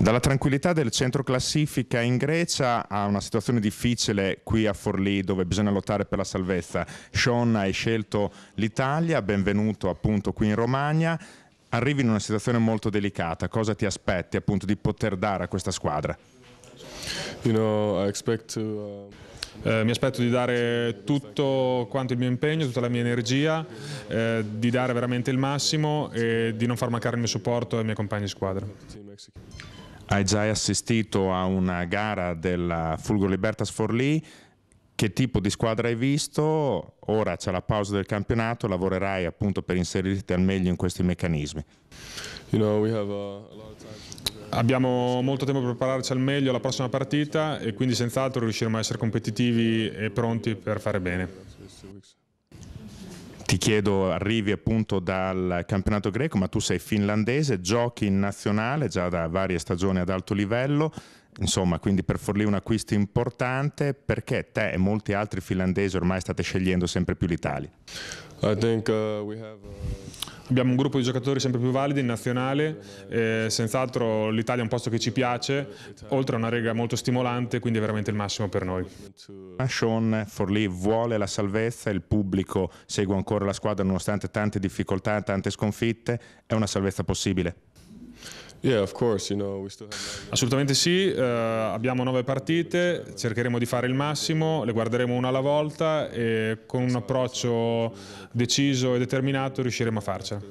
Dalla tranquillità del centro classifica in Grecia a una situazione difficile qui a Forlì dove bisogna lottare per la salvezza. Sean hai scelto l'Italia, benvenuto appunto qui in Romagna. Arrivi in una situazione molto delicata, cosa ti aspetti appunto di poter dare a questa squadra? You know, I expect to, uh... Eh, mi aspetto di dare tutto quanto il mio impegno, tutta la mia energia, eh, di dare veramente il massimo e di non far mancare il mio supporto ai miei compagni di squadra. Hai già assistito a una gara della Fulgo Libertas Forlì, che tipo di squadra hai visto? Ora c'è la pausa del campionato, lavorerai appunto per inserirti al meglio in questi meccanismi. Abbiamo molto tempo per prepararci al meglio alla prossima partita e quindi senz'altro riusciremo a essere competitivi e pronti per fare bene ti chiedo, arrivi appunto dal campionato greco, ma tu sei finlandese, giochi in nazionale già da varie stagioni ad alto livello, insomma, quindi per Forlì un acquisto importante, perché te e molti altri finlandesi ormai state scegliendo sempre più l'Italia? I think uh, we have, uh abbiamo un gruppo di giocatori sempre più validi in nazionale, eh, senz'altro l'Italia è un posto che ci piace, oltre a una rega molto stimolante, quindi è veramente il massimo per noi. Sean Forlì vuole la salvezza, il pubblico segue ancora la squadra nonostante tante difficoltà, tante sconfitte, è una salvezza possibile? Assolutamente sì, eh, abbiamo nove partite, cercheremo di fare il massimo, le guarderemo una alla volta e con un approccio deciso e determinato riusciremo a farcela.